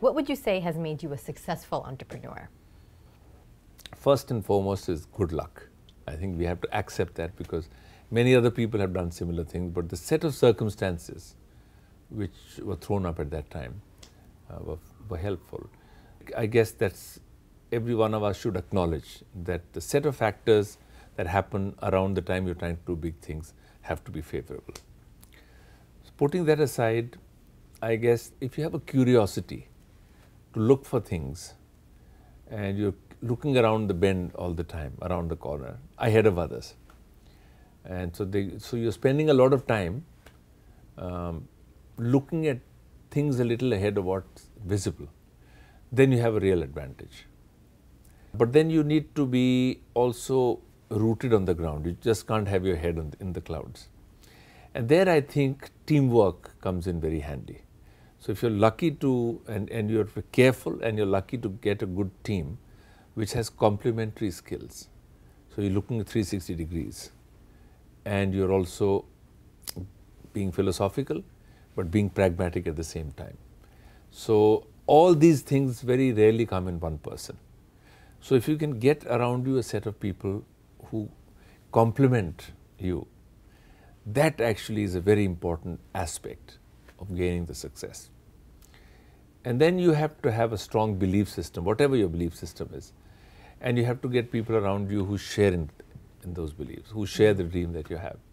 What would you say has made you a successful entrepreneur? First and foremost is good luck. I think we have to accept that because many other people have done similar things, but the set of circumstances which were thrown up at that time uh, were, were helpful. I guess that's every one of us should acknowledge that the set of factors that happen around the time you're trying to do big things have to be favorable. So putting that aside, I guess if you have a curiosity to look for things and you're looking around the bend all the time, around the corner, ahead of others. And so, they, so you're spending a lot of time um, looking at things a little ahead of what's visible. Then you have a real advantage. But then you need to be also rooted on the ground. You just can't have your head in the clouds. And there I think teamwork comes in very handy. So, if you are lucky to and, and you are careful and you are lucky to get a good team which has complementary skills. So, you are looking at 360 degrees and you are also being philosophical but being pragmatic at the same time. So, all these things very rarely come in one person. So, if you can get around you a set of people who complement you, that actually is a very important aspect of gaining the success. And then you have to have a strong belief system, whatever your belief system is. And you have to get people around you who share in, in those beliefs, who share the dream that you have.